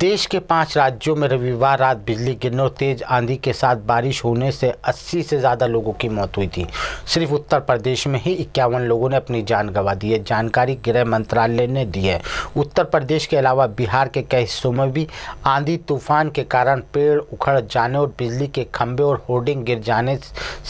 देश के पांच राज्यों में रविवार रात बिजली गिरने और तेज आंधी के साथ बारिश होने से 80 से ज़्यादा लोगों की मौत हुई थी सिर्फ उत्तर प्रदेश में ही इक्यावन लोगों ने अपनी जान गंवा दी है जानकारी गृह मंत्रालय ने दी है उत्तर प्रदेश के अलावा बिहार के कई हिस्सों में भी आंधी तूफान के कारण पेड़ उखड़ जाने और बिजली के खंभे और होर्डिंग गिर जाने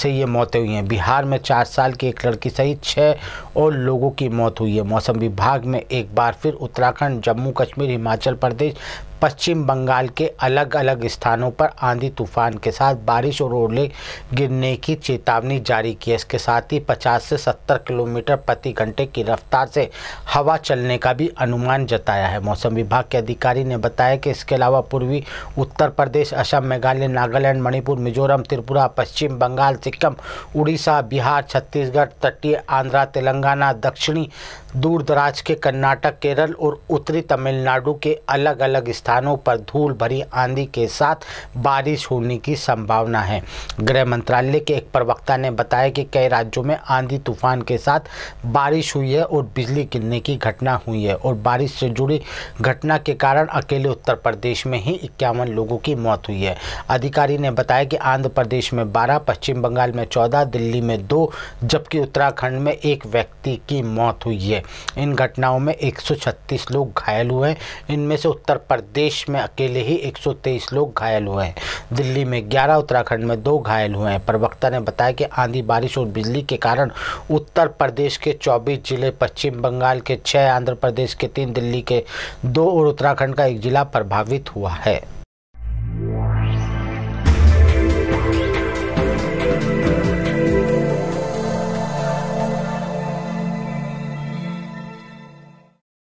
से ये मौतें हुई हैं बिहार में चार साल की एक लड़की सहित छः और लोगों की मौत हुई है मौसम विभाग में एक बार फिर उत्तराखंड जम्मू कश्मीर हिमाचल प्रदेश पश्चिम बंगाल के अलग अलग स्थानों पर आंधी तूफान के साथ बारिश और ओले गिरने की चेतावनी जारी की है इसके साथ ही 50 से 70 किलोमीटर प्रति घंटे की रफ्तार से हवा चलने का भी अनुमान जताया है मौसम विभाग के अधिकारी ने बताया कि इसके अलावा पूर्वी उत्तर प्रदेश असम मेघालय नागालैंड मणिपुर मिजोरम त्रिपुरा पश्चिम बंगाल सिक्किम उड़ीसा बिहार छत्तीसगढ़ तटीय आंध्रा तेलंगाना तेलंगाना दक्षिणी दूर दराज के कर्नाटक केरल और उत्तरी तमिलनाडु के अलग अलग स्थानों पर धूल भरी आंधी के साथ बारिश होने की संभावना है गृह मंत्रालय के एक प्रवक्ता ने बताया कि कई राज्यों में आंधी तूफान के साथ बारिश हुई है और बिजली गिरने की घटना हुई है और बारिश से जुड़ी घटना के कारण अकेले उत्तर प्रदेश में ही इक्यावन लोगों की मौत हुई है अधिकारी ने बताया कि आंध्र प्रदेश में बारह पश्चिम बंगाल में चौदह दिल्ली में दो जबकि उत्तराखंड में एक व्यक्ति व्यक्ति की मौत हुई है इन घटनाओं में 136 लोग घायल हुए हैं इनमें से उत्तर प्रदेश में अकेले ही 123 लोग घायल हुए हैं दिल्ली में 11 उत्तराखंड में दो घायल हुए हैं प्रवक्ता ने बताया कि आंधी बारिश और बिजली के कारण उत्तर प्रदेश के चौबीस जिले पश्चिम बंगाल के छः आंध्र प्रदेश के तीन दिल्ली के दो और उत्तराखंड का एक जिला प्रभावित हुआ है